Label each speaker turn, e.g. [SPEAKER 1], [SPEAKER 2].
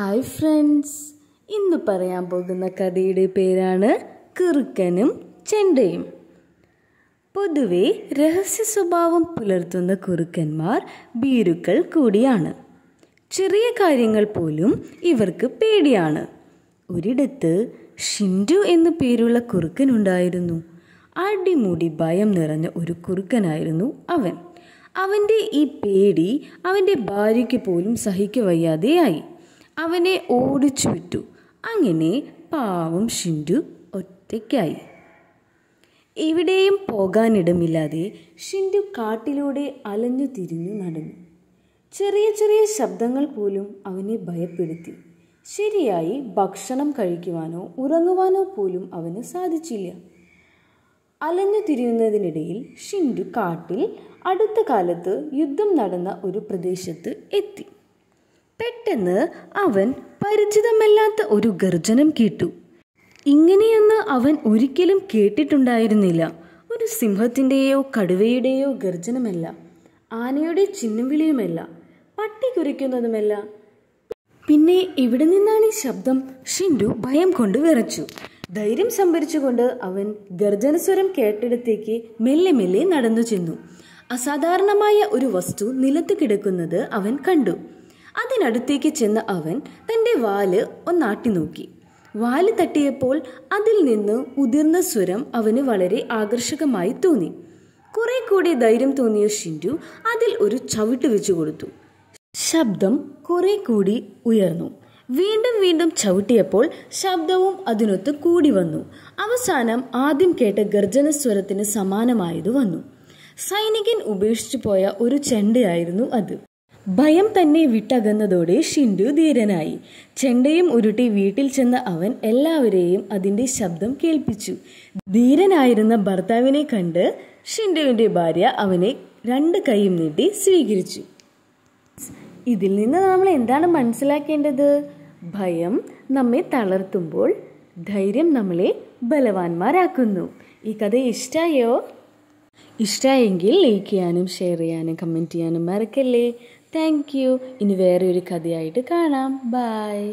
[SPEAKER 1] hi friends ഇന്ന് പറയാൻ പോകുന്ന കഥയുടെ പേരാണ് കിറുക്കനും ചെണ്ടയും പൊതുവെ രഹസ്യ സ്വഭാവം പുലർത്തുന്ന കുറുക്കന്മാർ ഭീരുക്കൾ കൂടിയാണ് ചെറിയ കാര്യങ്ങൾ പോലും ഇവർക്ക് പേടിയാണ് ഒരിടത്ത് ഷിൻഡു എന്നു പേരുള്ള കുറുക്കനുണ്ടായിരുന്നു അടിമുടി ഭയം നിറഞ്ഞ ഒരു കുറുക്കനായിരുന്നു അവൻ അവൻ്റെ ഈ പേടി അവൻ്റെ ഭാര്യയ്ക്ക് പോലും സഹിക്കുവയ്യാതെയായി അവനെ ഓടിച്ചു വിട്ടു അങ്ങനെ പാവം ഷിൻഡു ഒറ്റയ്ക്കായി എവിടെയും പോകാനിടമില്ലാതെ ഷിൻഡു കാട്ടിലൂടെ അലഞ്ഞു തിരിഞ്ഞു നടന്നു ചെറിയ ചെറിയ ശബ്ദങ്ങൾ പോലും അവനെ ഭയപ്പെടുത്തി ശരിയായി ഭക്ഷണം കഴിക്കുവാനോ ഉറങ്ങുവാനോ പോലും അവന് സാധിച്ചില്ല അലഞ്ഞു തിരിയുന്നതിനിടയിൽ ഷിൻഡു കാട്ടിൽ അടുത്ത കാലത്ത് യുദ്ധം നടന്ന ഒരു പ്രദേശത്ത് എത്തി പെട്ടെന്ന് അവൻ പരിചിതമല്ലാത്ത ഒരു ഗർജനം കേട്ടു ഇങ്ങനെയൊന്ന് അവൻ ഒരിക്കലും കേട്ടിട്ടുണ്ടായിരുന്നില്ല ഒരു സിംഹത്തിൻ്റെയോ കടുവയുടെയോ ഗർജനമല്ല ആനയുടെ ചിഹ്നം വിളിയുമല്ല പട്ടി കുരയ്ക്കുന്നതുമല്ല പിന്നെ ഇവിടെ നിന്നാണ് ഈ ശബ്ദം ഷിൻഡു ഭയം കൊണ്ട് വിറച്ചു ധൈര്യം സംഭരിച്ചുകൊണ്ട് അവൻ ഗർജനസ്വരം കേട്ടിടത്തേക്ക് മെല്ലെ മെല്ലെ നടന്നു ചെന്നു അസാധാരണമായ ഒരു വസ്തു നിലത്ത് കിടക്കുന്നത് അവൻ കണ്ടു അതിനടുത്തേക്ക് ചെന്ന അവൻ തൻ്റെ വാല് ഒന്നാട്ടി നോക്കി വാല് തട്ടിയപ്പോൾ അതിൽ നിന്ന് ഉതിർന്ന സ്വരം അവന് വളരെ ആകർഷകമായി തോന്നി കുറെ കൂടി ധൈര്യം തോന്നിയ ഷിൻഡു അതിൽ ഒരു ചവിട്ട് വെച്ചു കൊടുത്തു ശബ്ദം കുറെ കൂടി ഉയർന്നു വീണ്ടും വീണ്ടും ചവിട്ടിയപ്പോൾ ശബ്ദവും അതിനൊത്ത് കൂടി വന്നു അവസാനം ആദ്യം കേട്ട ഗർജന സ്വരത്തിന് സമാനമായത് വന്നു സൈനികൻ ഉപേക്ഷിച്ചു പോയ ഒരു ചെണ്ടയായിരുന്നു അത് ഭയം തന്നെ വിട്ടകന്നതോടെ ഷിൻഡു ധീരനായി ചെണ്ടയും ഉരുട്ടി വീട്ടിൽ ചെന്ന അവൻ എല്ലാവരെയും അതിൻ്റെ ശബ്ദം കേൾപ്പിച്ചു ധീരനായിരുന്ന ഭർത്താവിനെ കണ്ട് ഷിൻഡുവിൻ്റെ ഭാര്യ അവനെ രണ്ട് കൈയും നീട്ടി സ്വീകരിച്ചു ഇതിൽ നിന്ന് നമ്മൾ എന്താണ് മനസ്സിലാക്കേണ്ടത് ഭയം നമ്മെ തളർത്തുമ്പോൾ ധൈര്യം നമ്മളെ ബലവാന്മാരാക്കുന്നു ഈ കഥ ഇഷ്ടായോ ഇഷ്ടമായെങ്കിൽ ലൈക്ക് ചെയ്യാനും ഷെയർ ചെയ്യാനും കമൻറ്റ് ചെയ്യാനും മറക്കല്ലേ താങ്ക് യു ഇനി വേറെ ഒരു കഥയായിട്ട് കാണാം ബായ്